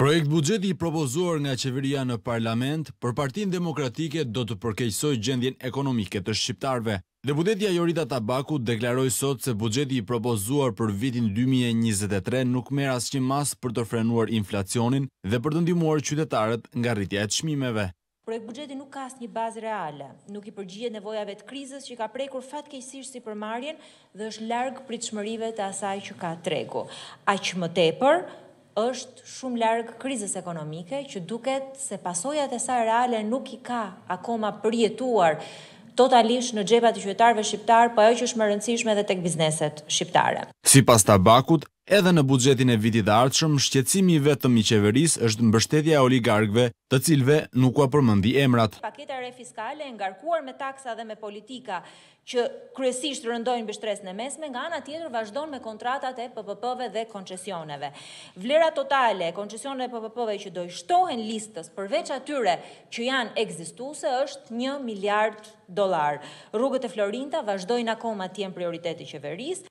Projekt buxheti i propozuar nga qeveria në parlament për partin demokratike do të përkejsoj gjendjen ekonomike të shqiptarve. Deputetja Jorita Tabaku deklaroj sot se buxheti i propozuar për vitin 2023 nuk merë asë që mas për të frenuar inflacionin dhe për të ndimuar qytetarët nga rritja e të shmimeve. Projekt buxheti nuk ka asë një bazë reale, nuk i përgjie nevojave të krizës që ka prekur fatkejsish si përmarjen dhe është largë pritëshmërive të asaj që ka tregu. A që më tepër, është shumë largë krizës ekonomike, që duket se pasojat e saj reale nuk i ka akoma përjetuar totalisht në gjepat i qytetarëve shqiptar, po ajo që është më rëndësishme edhe tek bizneset shqiptare. Sipas tabakut, Edhe në bugjetin e vitit dhe artëshëm, shqecimi vetëm i qeveris është mbështetja oligarkve të cilve nuk ua përmëndi emrat. Paketa re fiskale e ngarkuar me taksa dhe me politika që kryesisht rëndojnë bështres në mesme, nga nga tjetër vazhdojnë me kontratat e PPP-ve dhe koncesioneve. Vlera totale e koncesioneve PPP-ve që dojë shtohen listës përveç atyre që janë egzistuse është një miliard dolar. Rrugët e Florinta vazhdojnë akoma tjenë prioritetit qeveris.